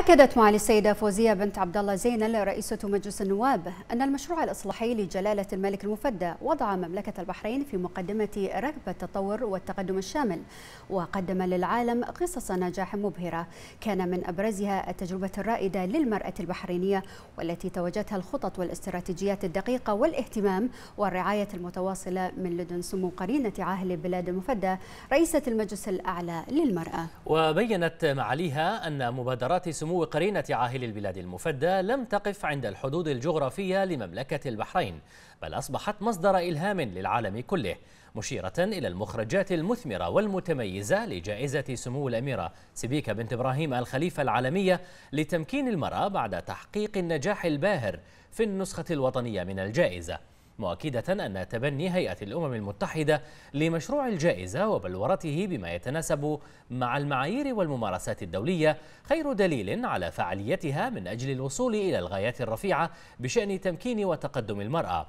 أكدت معالي السيدة فوزية بنت عبد الله زينل رئيسة مجلس النواب أن المشروع الإصلاحي لجلالة الملك المفدى وضع مملكة البحرين في مقدمة رغبة التطور والتقدم الشامل وقدم للعالم قصص نجاح مبهرة كان من أبرزها التجربة الرائدة للمرأة البحرينية والتي توجتها الخطط والاستراتيجيات الدقيقة والاهتمام والرعاية المتواصلة من لدن سمو قرينة عاهل بلاد المفدى رئيسة المجلس الأعلى للمرأة وبينت معاليها أن مبادرات سمو سمو قرينة عاهل البلاد المفدى لم تقف عند الحدود الجغرافية لمملكة البحرين بل أصبحت مصدر إلهام للعالم كله مشيرة إلى المخرجات المثمرة والمتميزة لجائزة سمو الأميرة سبيكة بنت إبراهيم الخليفة العالمية لتمكين المرأة بعد تحقيق النجاح الباهر في النسخة الوطنية من الجائزة مؤكدة أن تبني هيئة الأمم المتحدة لمشروع الجائزة وبلورته بما يتناسب مع المعايير والممارسات الدولية خير دليل على فعاليتها من أجل الوصول إلى الغايات الرفيعة بشأن تمكين وتقدم المرأة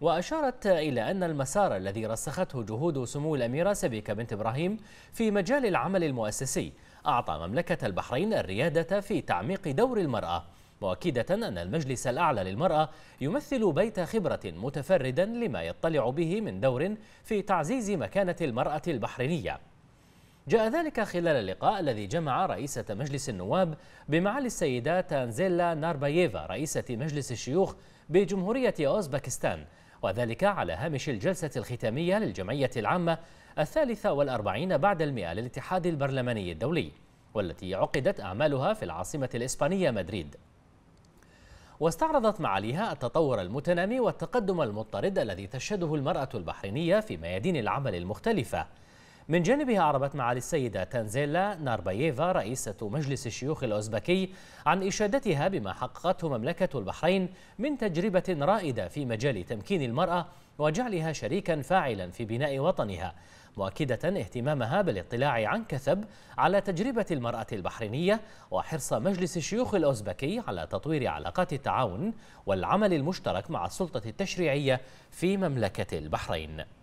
وأشارت إلى أن المسار الذي رسخته جهود سمو الأميرة سبيكة بنت إبراهيم في مجال العمل المؤسسي أعطى مملكة البحرين الريادة في تعميق دور المرأة مؤكدة أن المجلس الأعلى للمرأة يمثل بيت خبرة متفردا لما يطلع به من دور في تعزيز مكانة المرأة البحرينية جاء ذلك خلال اللقاء الذي جمع رئيسة مجلس النواب بمعالي السيدة تانزيلا نارباييفا رئيسة مجلس الشيوخ بجمهورية أوزبكستان وذلك على هامش الجلسة الختامية للجمعية العامة الثالثة والأربعين بعد المئة للاتحاد البرلماني الدولي والتي عقدت أعمالها في العاصمة الإسبانية مدريد واستعرضت معاليها التطور المتنامي والتقدم المضطرد الذي تشهده المرأة البحرينية في ميادين العمل المختلفة من جانبها عربت معالي السيدة تانزيلا نارباييفا رئيسة مجلس الشيوخ الأوزبكي عن إشادتها بما حققته مملكة البحرين من تجربة رائدة في مجال تمكين المرأة وجعلها شريكا فاعلا في بناء وطنها مؤكدة اهتمامها بالاطلاع عن كثب على تجربة المرأة البحرينية وحرص مجلس الشيوخ الأوزبكي على تطوير علاقات التعاون والعمل المشترك مع السلطة التشريعية في مملكة البحرين